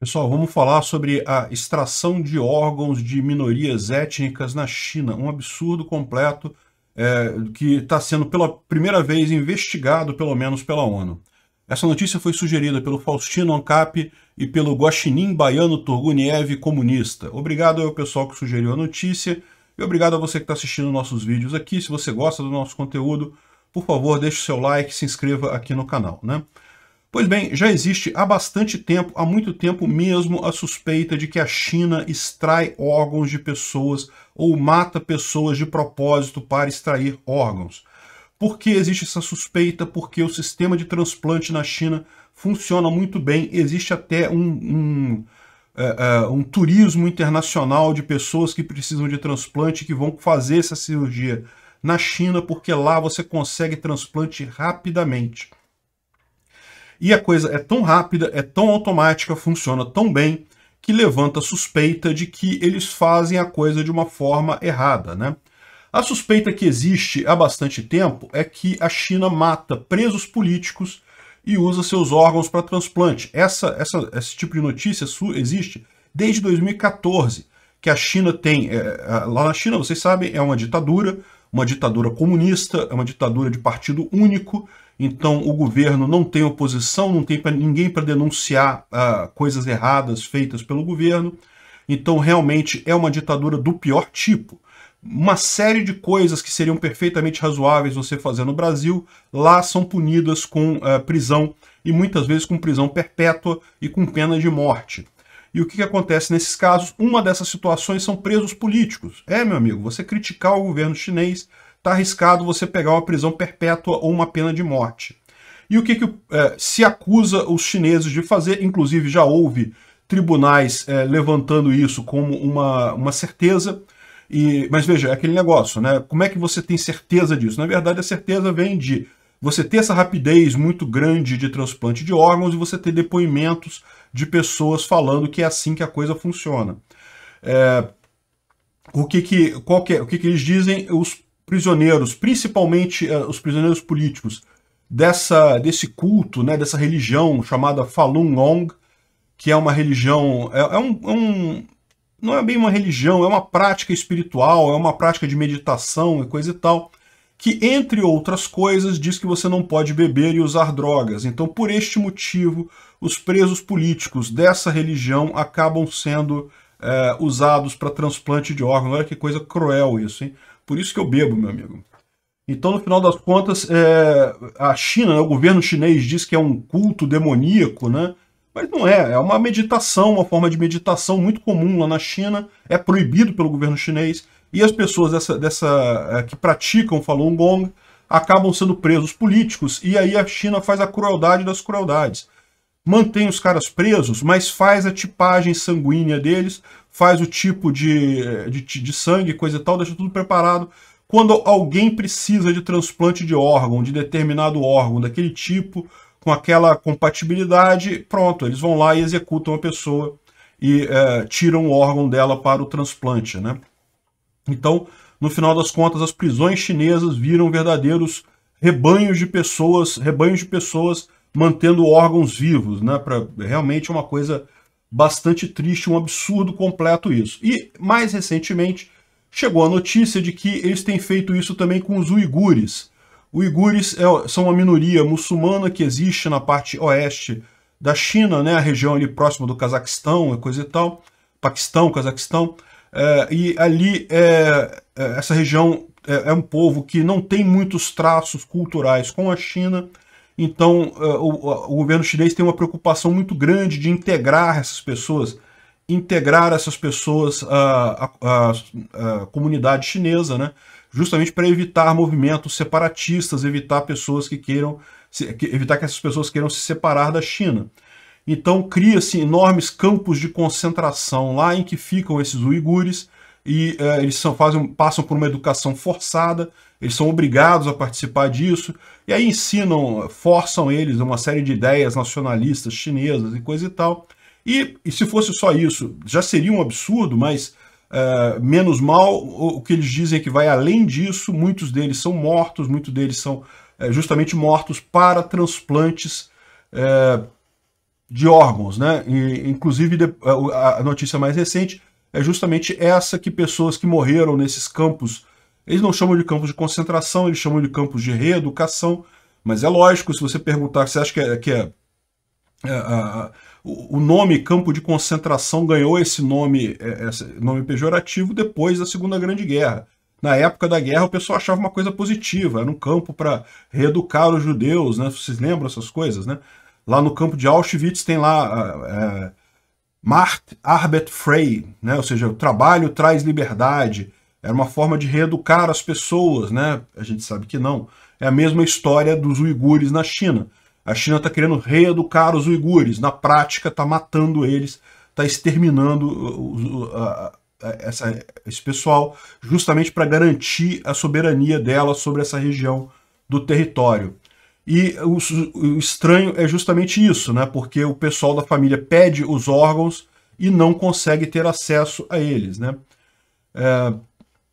Pessoal, vamos falar sobre a extração de órgãos de minorias étnicas na China. Um absurdo completo é, que está sendo pela primeira vez investigado, pelo menos pela ONU. Essa notícia foi sugerida pelo Faustino Ancap e pelo guaxinim baiano Turguniev comunista. Obrigado ao pessoal que sugeriu a notícia e obrigado a você que está assistindo nossos vídeos aqui. Se você gosta do nosso conteúdo, por favor, deixe o seu like, se inscreva aqui no canal. Né? Pois bem, já existe há bastante tempo, há muito tempo mesmo, a suspeita de que a China extrai órgãos de pessoas ou mata pessoas de propósito para extrair órgãos. Por que existe essa suspeita? Porque o sistema de transplante na China funciona muito bem, existe até um, um, é, é, um turismo internacional de pessoas que precisam de transplante que vão fazer essa cirurgia na China, porque lá você consegue transplante rapidamente. E a coisa é tão rápida, é tão automática, funciona tão bem, que levanta a suspeita de que eles fazem a coisa de uma forma errada, né? A suspeita que existe há bastante tempo é que a China mata presos políticos e usa seus órgãos para transplante. Essa, essa, esse tipo de notícia existe desde 2014, que a China tem... É, lá na China, vocês sabem, é uma ditadura, uma ditadura comunista, é uma ditadura de partido único, então o governo não tem oposição, não tem pra, ninguém para denunciar ah, coisas erradas feitas pelo governo. Então realmente é uma ditadura do pior tipo. Uma série de coisas que seriam perfeitamente razoáveis você fazer no Brasil, lá são punidas com ah, prisão e muitas vezes com prisão perpétua e com pena de morte. E o que, que acontece nesses casos? Uma dessas situações são presos políticos. É, meu amigo, você criticar o governo chinês está arriscado você pegar uma prisão perpétua ou uma pena de morte. E o que, que é, se acusa os chineses de fazer? Inclusive, já houve tribunais é, levantando isso como uma, uma certeza. E, mas veja, é aquele negócio, né? Como é que você tem certeza disso? Na verdade, a certeza vem de você ter essa rapidez muito grande de transplante de órgãos e você ter depoimentos de pessoas falando que é assim que a coisa funciona. É, o que que, qual que é, o que, que eles dizem? Os prisioneiros, principalmente uh, os prisioneiros políticos, dessa, desse culto, né, dessa religião chamada Falun Gong, que é uma religião. É, é, um, é, um, não é bem uma religião, é uma prática espiritual, é uma prática de meditação e coisa e tal, que, entre outras coisas, diz que você não pode beber e usar drogas. Então, por este motivo, os presos políticos dessa religião acabam sendo é, usados para transplante de órgãos. Olha que coisa cruel isso, hein? Por isso que eu bebo, meu amigo. Então, no final das contas, é, a China, né, o governo chinês diz que é um culto demoníaco, né? Mas não é, é uma meditação, uma forma de meditação muito comum lá na China, é proibido pelo governo chinês, e as pessoas dessa, dessa é, que praticam Falun Gong acabam sendo presos políticos, e aí a China faz a crueldade das crueldades. Mantém os caras presos, mas faz a tipagem sanguínea deles faz o tipo de, de, de sangue, coisa e tal, deixa tudo preparado. Quando alguém precisa de transplante de órgão, de determinado órgão, daquele tipo, com aquela compatibilidade, pronto, eles vão lá e executam a pessoa e é, tiram o órgão dela para o transplante. Né? Então, no final das contas, as prisões chinesas viram verdadeiros rebanhos de pessoas, rebanhos de pessoas mantendo órgãos vivos, né? Pra, realmente é uma coisa bastante triste, um absurdo completo isso. E, mais recentemente, chegou a notícia de que eles têm feito isso também com os uigures. Uigures é, são uma minoria muçulmana que existe na parte oeste da China, né, a região ali próxima do Cazaquistão, é coisa e tal, Paquistão, Cazaquistão, é, e ali é, é essa região é, é um povo que não tem muitos traços culturais com a China, então, é, o, governo chinês tem uma preocupação muito grande de integrar essas pessoas, integrar essas pessoas à, à, à comunidade chinesa, né? justamente para evitar movimentos separatistas, evitar pessoas que queiram evitar que essas pessoas queiram se separar da China. Então cria-se enormes campos de concentração lá em que ficam esses uigures, e é, eles são, fazem, passam por uma educação forçada, eles são obrigados a participar disso, e aí ensinam, forçam eles uma série de ideias nacionalistas chinesas e coisa e tal. E, e se fosse só isso, já seria um absurdo, mas é, menos mal o, que eles dizem é que vai além disso, muitos deles são mortos, muitos deles são é, justamente mortos para transplantes é, de órgãos, né? E, inclusive, a notícia mais recente é justamente essa que pessoas que morreram nesses campos, eles não chamam de campos de concentração, eles chamam de campos de reeducação, mas é lógico, se você perguntar, você acha que é, que é, é a, o nome campo de concentração ganhou esse nome, é, esse nome pejorativo depois da Segunda Grande Guerra. Na época da guerra, o pessoal achava uma coisa positiva, era um campo para reeducar os judeus, né? Vocês lembram essas coisas, né? Lá no campo de Auschwitz tem lá é, Mart Arbet Frey, né? ou seja, o trabalho traz liberdade, era uma forma de reeducar as pessoas, né? a gente sabe que não. É a mesma história dos uigures na China. A China está querendo reeducar os uigures, na prática está matando eles, está exterminando essa, esse pessoal, justamente para garantir a soberania dela sobre essa região do território. E o, o, estranho é justamente isso, né? Porque o pessoal da família pede os órgãos e não consegue ter acesso a eles, né? É,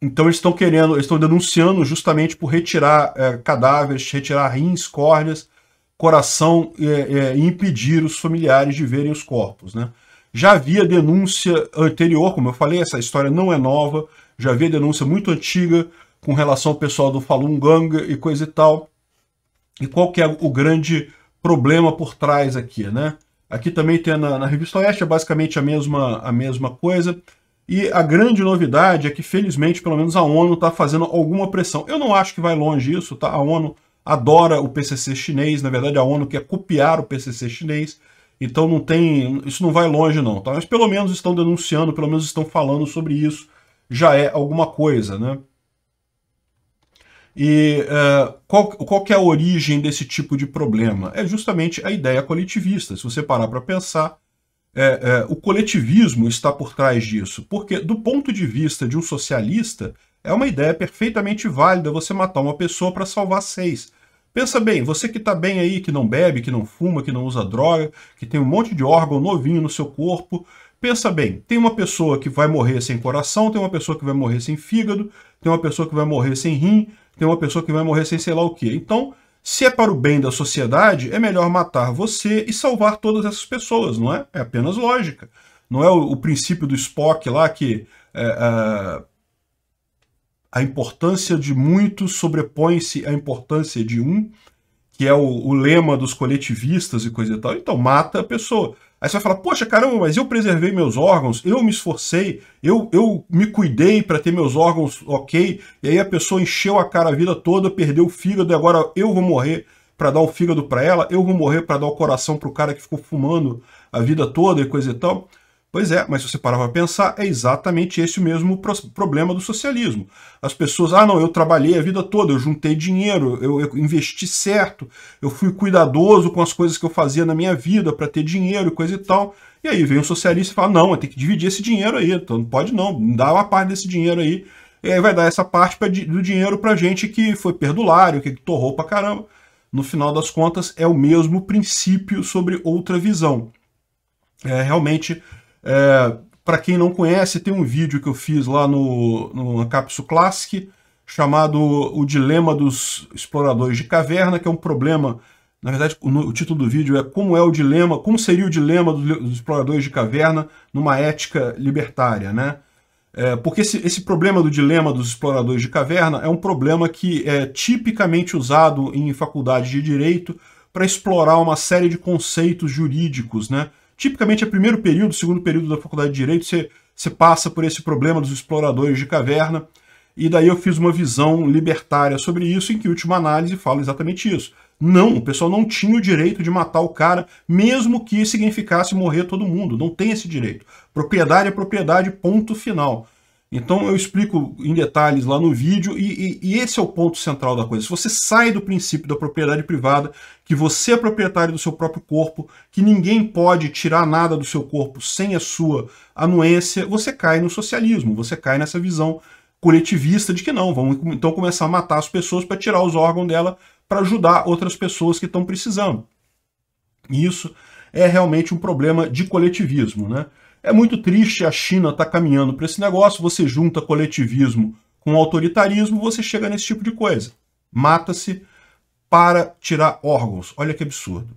então eles estão querendo, estão denunciando justamente por retirar é, cadáveres, retirar rins, córneas, coração é, é, e impedir os familiares de verem os corpos, né? Já havia denúncia anterior, como eu falei, essa história não é nova, já havia denúncia muito antiga com relação ao pessoal do Falun Gong e coisa e tal. E qual que é o grande problema por trás aqui, né? Aqui também tem na, na revista Oeste, é basicamente a mesma, a mesma coisa. E a grande novidade é que, felizmente, pelo menos a ONU está fazendo alguma pressão. Eu não acho que vai longe isso, tá? A ONU adora o PCC chinês, na verdade a ONU quer copiar o PCC chinês, então não tem, isso não vai longe não, tá? Mas pelo menos estão denunciando, pelo menos estão falando sobre isso, já é alguma coisa, né? E uh, qual, qual é a origem desse tipo de problema? É justamente a ideia coletivista. Se você parar para pensar, é, é, o coletivismo está por trás disso. Porque, do ponto de vista de um socialista, é uma ideia perfeitamente válida você matar uma pessoa para salvar seis. Pensa bem, você que está bem aí, que não bebe, que não fuma, que não usa droga, que tem um monte de órgão novinho no seu corpo, Pensa bem, tem uma pessoa que vai morrer sem coração, tem uma pessoa que vai morrer sem fígado, tem uma pessoa que vai morrer sem rim, tem uma pessoa que vai morrer sem sei lá o quê. Então, se é para o bem da sociedade, é melhor matar você e salvar todas essas pessoas, não é? É apenas lógica. Não é o, o princípio do Spock lá que é, a, é, a, importância de muitos sobrepõe-se à importância de um, que é o, o lema dos coletivistas e coisa e tal. Então, mata a pessoa. Aí você vai falar, poxa, caramba, mas eu preservei meus órgãos, eu me esforcei, eu, eu me cuidei para ter meus órgãos ok, e aí a pessoa encheu a cara a vida toda, perdeu o fígado, e agora eu vou morrer para dar o fígado para ela, eu vou morrer para dar o coração para o cara que ficou fumando a vida toda e coisa e tal. Pois é, mas se você parar para pensar, é exatamente esse o mesmo problema do socialismo. As pessoas, ah, não, eu trabalhei a vida toda, eu juntei dinheiro, eu, eu investi certo, eu fui cuidadoso com as coisas que eu fazia na minha vida para ter dinheiro e coisa e tal. E aí vem um socialista e fala, não, tem que dividir esse dinheiro aí, então não pode não, dá uma parte desse dinheiro aí. E aí vai dar essa parte pra, do dinheiro para gente que foi perdulário, que torrou para caramba. No final das contas, é o mesmo princípio sobre outra visão. É realmente é, Para quem não conhece, tem um vídeo que eu fiz lá no, no Ancapsu Classic, chamado O Dilema dos Exploradores de Caverna, que é um problema, na verdade o, título do vídeo é como é o dilema, como seria o dilema dos, exploradores de caverna numa ética libertária, né? É, porque esse, esse, problema do dilema dos exploradores de caverna é um problema que é tipicamente usado em faculdades de direito para explorar uma série de conceitos jurídicos, né? Tipicamente é primeiro período, segundo período da faculdade de Direito, você, você passa por esse problema dos exploradores de caverna, e daí eu fiz uma visão libertária sobre isso, em que última análise fala exatamente isso. Não, o pessoal não tinha o direito de matar o cara, mesmo que significasse morrer todo mundo. Não tem esse direito. Propriedade é propriedade, ponto final. Então eu explico em detalhes lá no vídeo e, e, e, esse é o ponto central da coisa. Se você sai do princípio da propriedade privada, que você é proprietário do seu próprio corpo, que ninguém pode tirar nada do seu corpo sem a sua anuência, você cai no socialismo, você cai nessa visão coletivista de que não, vamos então começar a matar as pessoas para tirar os órgãos dela para ajudar outras pessoas que estão precisando. E isso é realmente um problema de coletivismo, né? É muito triste a China estar tá caminhando para esse negócio, você junta coletivismo com autoritarismo, você chega nesse tipo de coisa. Mata-se para tirar órgãos. Olha que absurdo.